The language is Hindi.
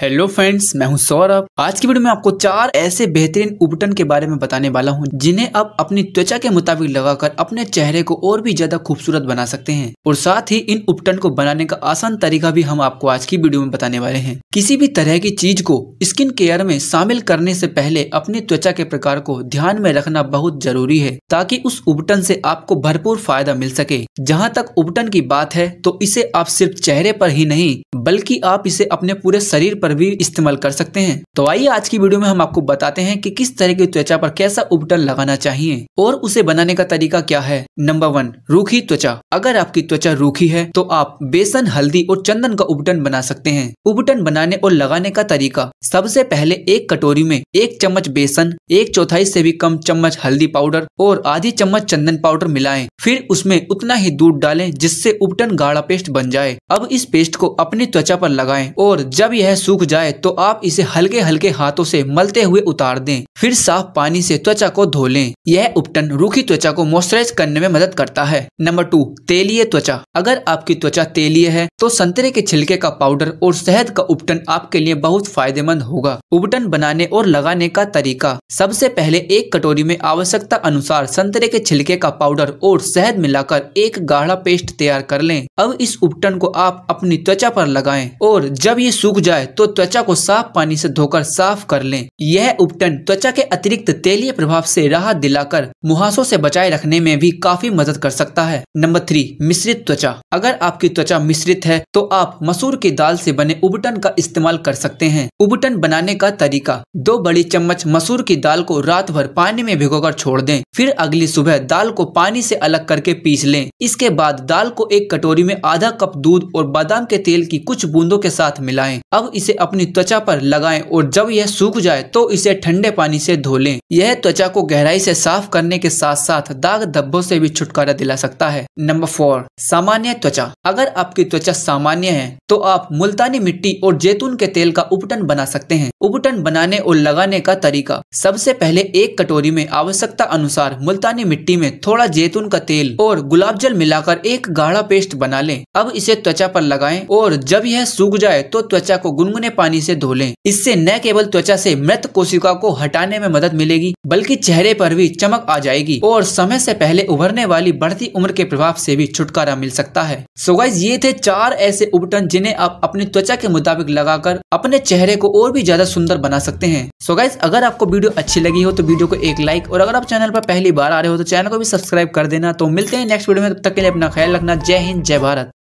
हेलो फ्रेंड्स मैं हूं सौरभ आज की वीडियो में आपको चार ऐसे बेहतरीन उपटन के बारे में बताने वाला हूं जिन्हें आप अपनी त्वचा के मुताबिक लगाकर अपने चेहरे को और भी ज्यादा खूबसूरत बना सकते हैं और साथ ही इन उपटन को बनाने का आसान तरीका भी हम आपको आज की वीडियो में बताने वाले हैं किसी भी तरह की चीज को स्किन केयर में शामिल करने ऐसी पहले अपनी त्वचा के प्रकार को ध्यान में रखना बहुत जरूरी है ताकि उस उपटन ऐसी आपको भरपूर फायदा मिल सके जहाँ तक उपटन की बात है तो इसे आप सिर्फ चेहरे आरोप ही नहीं बल्कि आप इसे अपने पूरे शरीर आरोप पर भी इस्तेमाल कर सकते हैं तो आइए आज की वीडियो में हम आपको बताते हैं कि किस तरह की त्वचा पर कैसा उपटन लगाना चाहिए और उसे बनाने का तरीका क्या है नंबर वन रूखी त्वचा अगर आपकी त्वचा रूखी है तो आप बेसन हल्दी और चंदन का उपटन बना सकते हैं उपटन बनाने और लगाने का तरीका सबसे पहले एक कटोरी में एक चम्मच बेसन एक चौथाई ऐसी भी कम चम्मच हल्दी पाउडर और आधी चम्मच चंदन पाउडर मिलाए फिर उसमें उतना ही दूध डाले जिससे उपटन गाढ़ा पेस्ट बन जाए अब इस पेस्ट को अपनी त्वचा पर लगाएं और जब यह सूख सूख जाए तो आप इसे हल्के हल्के हाथों से मलते हुए उतार दें फिर साफ पानी से त्वचा को धो लें यह उपटन रूखी त्वचा को मॉइस्चराइज करने में मदद करता है नंबर टू तेलीय त्वचा अगर आपकी त्वचा तेलीय है तो संतरे के छिलके का पाउडर और शहद का उपटन आपके लिए बहुत फायदेमंद होगा उपटन बनाने और लगाने का तरीका सबसे पहले एक कटोरी में आवश्यकता अनुसार संतरे के छिलके का पाउडर और शहद मिलाकर एक गाढ़ा पेस्ट तैयार कर लें अब इस उपटन को आप अपनी त्वचा पर लगाएं और जब ये सूख जाए तो त्वचा को साफ पानी से धोकर साफ कर लें यह उपटन त्वचा के अतिरिक्त तेलीय प्रभाव से राहत दिलाकर मुहासों से बचाए रखने में भी काफी मदद कर सकता है नंबर थ्री मिश्रित त्वचा अगर आपकी त्वचा मिश्रित है तो आप मसूर की दाल से बने उबटन का इस्तेमाल कर सकते हैं उबटन बनाने का तरीका दो बड़ी चम्मच मसूर की दाल को रात भर पानी में भिगो छोड़ दे फिर अगली सुबह दाल को पानी ऐसी अलग करके पीस ले इसके बाद दाल को एक कटोरी में आधा कप दूध और बादाम के तेल की कुछ बूंदों के साथ मिलाएं अब इसे अपनी त्वचा पर लगाएं और जब यह सूख जाए तो इसे ठंडे पानी से धो लें यह त्वचा को गहराई से साफ करने के साथ साथ दाग धब्बों से भी छुटकारा दिला सकता है नंबर फोर सामान्य त्वचा अगर आपकी त्वचा सामान्य है तो आप मुल्तानी मिट्टी और जैतून के तेल का उपटन बना सकते हैं उपटन बनाने और लगाने का तरीका सबसे पहले एक कटोरी में आवश्यकता अनुसार मुल्तानी मिट्टी में थोड़ा जैतून का तेल और गुलाब जल मिलाकर एक गाढ़ा पेस्ट बना लें अब इसे त्वचा पर लगाएं और जब यह सूख जाए तो त्वचा को गुनगुन गुनगुने पानी से धो लें इससे न केवल त्वचा से मृत कोशिका को हटाने में मदद मिलेगी बल्कि चेहरे पर भी चमक आ जाएगी और समय से पहले उभरने वाली बढ़ती उम्र के प्रभाव से भी छुटकारा मिल सकता है सो ये थे चार ऐसे उपटन जिन्हें आप अपनी त्वचा के मुताबिक लगाकर अपने चेहरे को और भी ज्यादा सुंदर बना सकते हैं सो अगर आपको वीडियो अच्छी लगी हो तो वीडियो को एक लाइक और अगर आप चैनल पर पहली बार आ रहे हो तो चैनल को भी सब्सक्राइब कर देना तो मिलते हैं नेक्स्ट वीडियो में तब तक के लिए अपना ख्याल रखना जय हिंद जय भारत